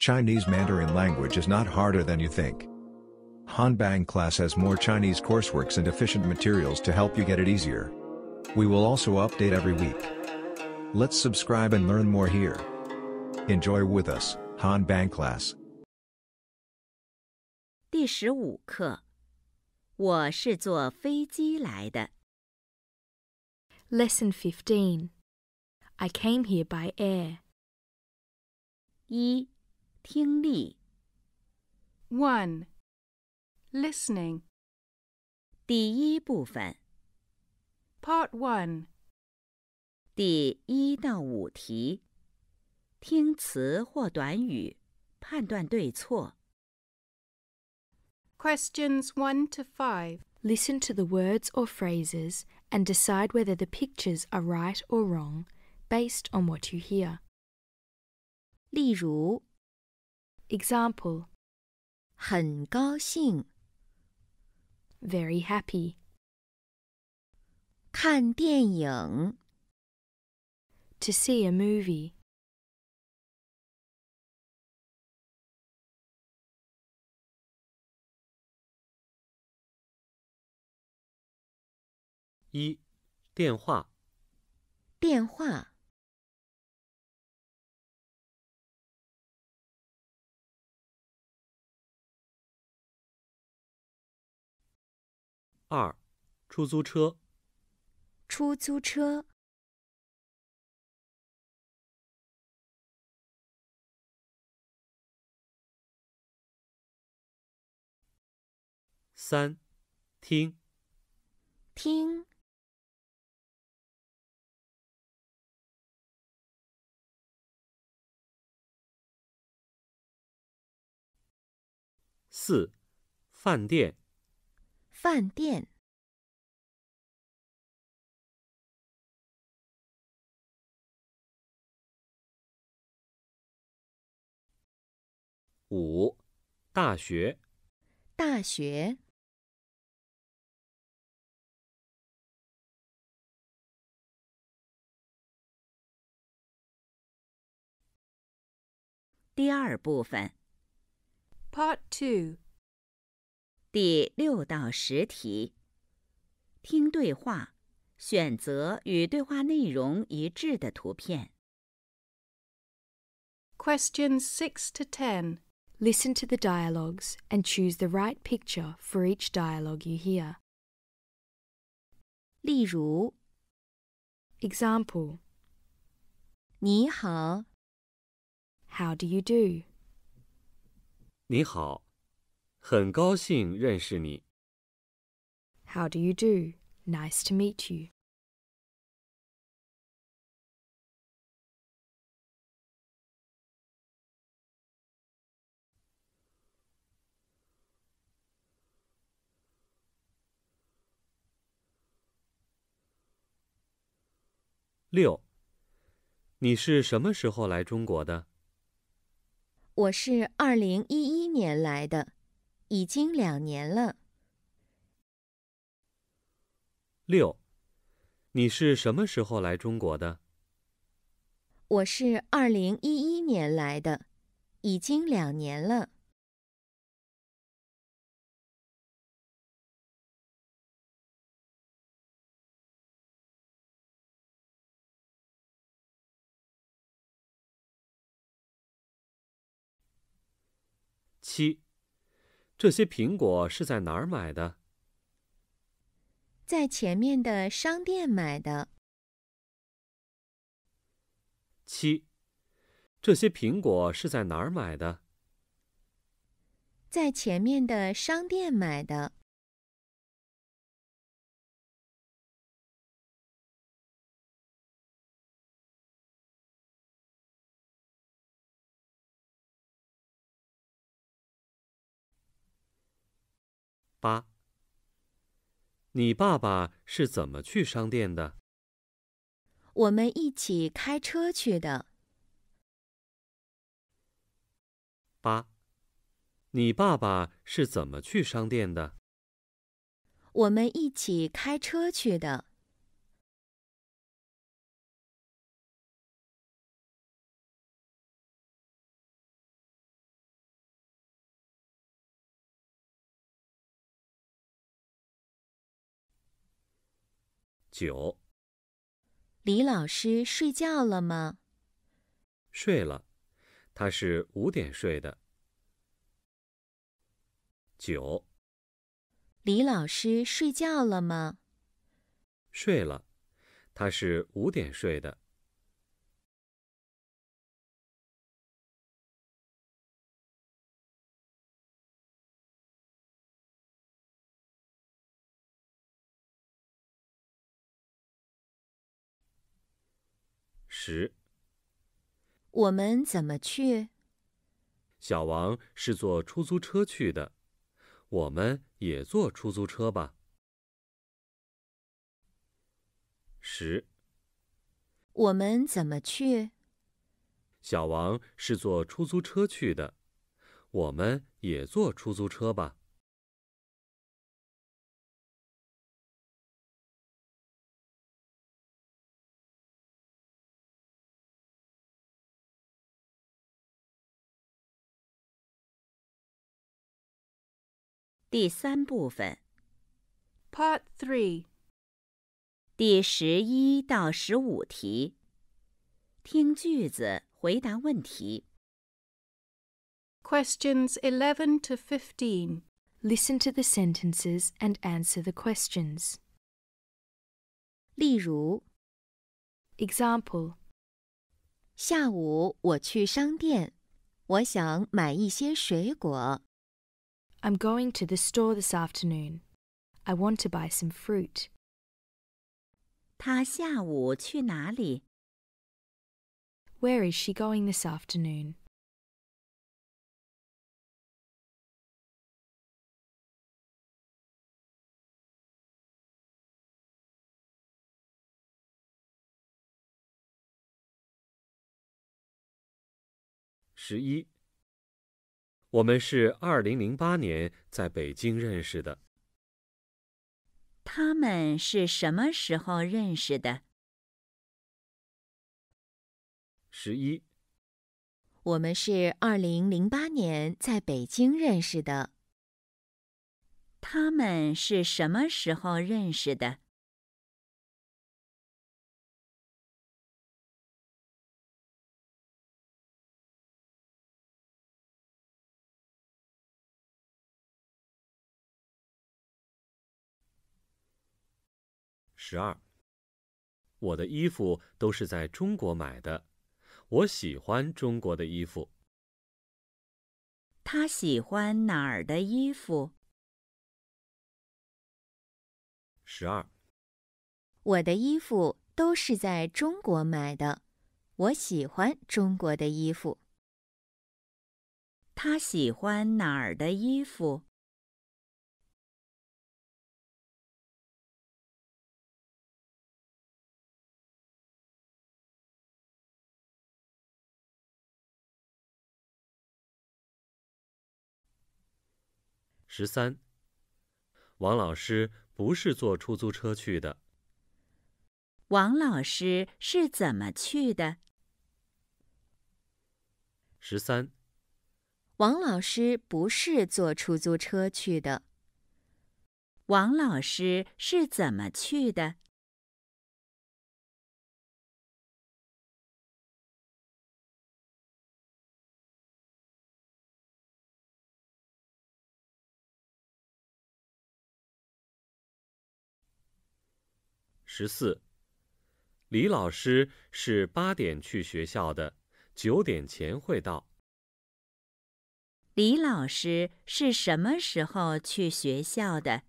Chinese Mandarin language is not harder than you think. Hanbang class has more Chinese courseworks and efficient materials to help you get it easier. We will also update every week. Let's subscribe and learn more here. Enjoy with us, Hanbang class. Lesson fifteen. I came here by air. 一听力。1. Listening 第一部分。Part Part 第一到五题，听词或短语，判断对错。Questions 1 to 5 Listen to the words or phrases and decide whether the pictures are right or wrong based on what you hear. 例如 Example 很高兴 Very happy 看电影 To see a movie 一电话电话二，出租车。出租车。三，听。听。四，饭店。饭店。五，大学。大学。第二部分。Part two. 第六到十题，听对话，选择与对话内容一致的图片。Question six to ten. Listen to the dialogues and choose the right picture for each dialogue you hear. 例如，Example. 你好，How do you do? 你好。很高兴认识你。How do you do? Nice to meet you. 六，你是什么时候来中国的？我是二零一一年来的。已经两年了。六，你是什么时候来中国的？我是二零一一年来的，已经两年了。七。这些苹果是在哪儿买的？在前面的商店买的。七，这些苹果是在哪儿买的？在前面的商店买的。八，你爸爸是怎么去商店的？我们一起开车去的。八，你爸爸是怎么去商店的？我们一起开车去的。九，李老师睡觉了吗？睡了，他是五点睡的。九，李老师睡觉了吗？睡了，他是五点睡的。十。我们怎么去？小王是坐出租车去的，我们也坐出租车吧。十。我们怎么去？小王是坐出租车去的，我们也坐出租车吧。第三部分，Part Three，第十一到十五题，听句子，回答问题。Questions eleven to fifteen. Listen to the sentences and answer the questions. 例如，Example，下午我去商店，我想买一些水果。I'm going to the store this afternoon. I want to buy some fruit. 她下午去哪里? Where is she going this afternoon? 我们是二零零八年在北京认识的。他们是什么时候认识的？十一。我们是二零零八年在北京认识的。他们是什么时候认识的？十二。我的衣服都是在中国买的，我喜欢中国的衣服。他喜欢哪儿的衣服？十二。我的衣服都是在中国买的，我喜欢中国的衣服。他喜欢哪儿的衣服？十三，王老师不是坐出租车去的。王老师是怎么去的？十三，王老师不是坐出租车去的。王老师是怎么去的？十四，李老师是八点去学校的，九点前会到。李老师是什么时候去学校的？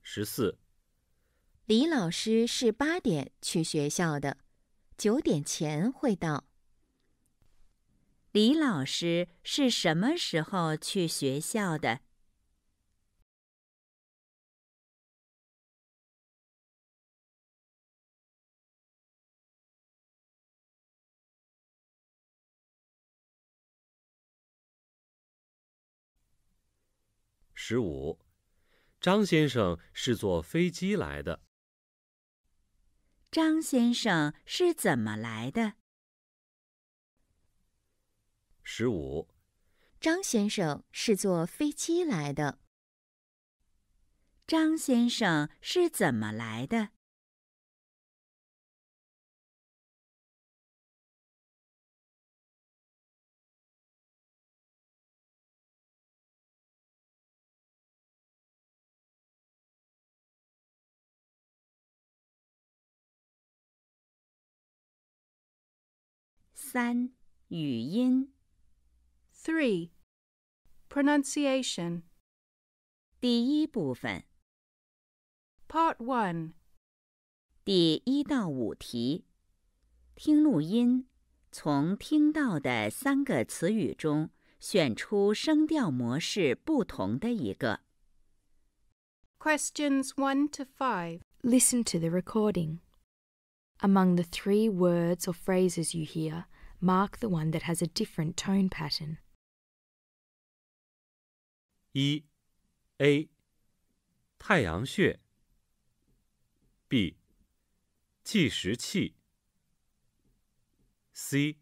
十四，李老师是八点去学校的，九点前会到。李老师是什么时候去学校的？十五，张先生是坐飞机来的。张先生是怎么来的？十五，张先生是坐飞机来的。张先生是怎么来的？三、语音。Three, pronunciation，第一部分，part one，第一到五题，听录音，从听到的三个词语中选出声调模式不同的一个。Questions one to five. Listen to the recording. Among the three words or phrases you hear, mark the one that has a different tone pattern. 一 A 太阳穴 B 计时器 C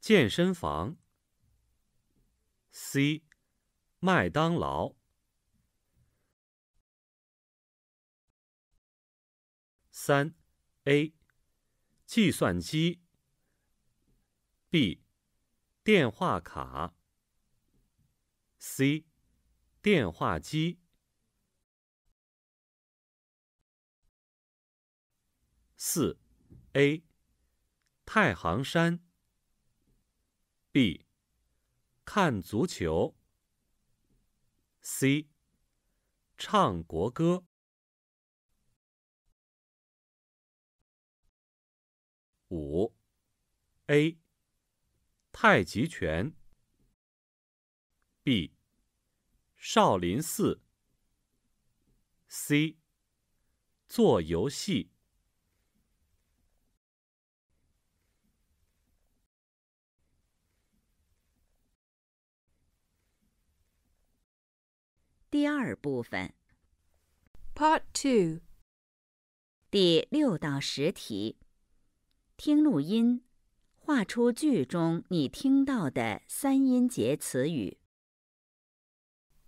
健身房 C，麦当劳。三，A，计算机。B，电话卡。C，电话机。四，A，太行山。B。看足球。C，唱国歌。五，A，太极拳。B，少林寺。C，做游戏。第二部分，Part Two，第六到十题，听录音，画出句中你听到的三音节词语。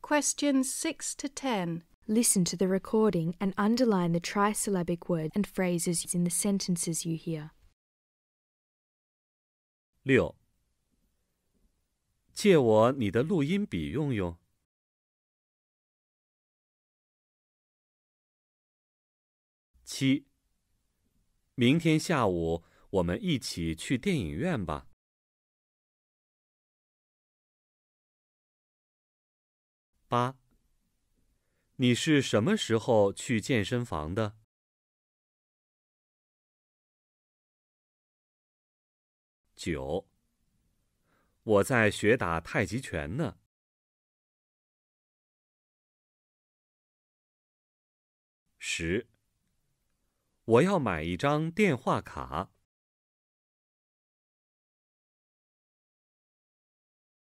Question six to ten. Listen to the recording and underline the trisyllabic words and phrases in the sentences you hear. 六，借我你的录音笔用用。七，明天下午我们一起去电影院吧。八，你是什么时候去健身房的？九，我在学打太极拳呢。十。我要买一张电话卡。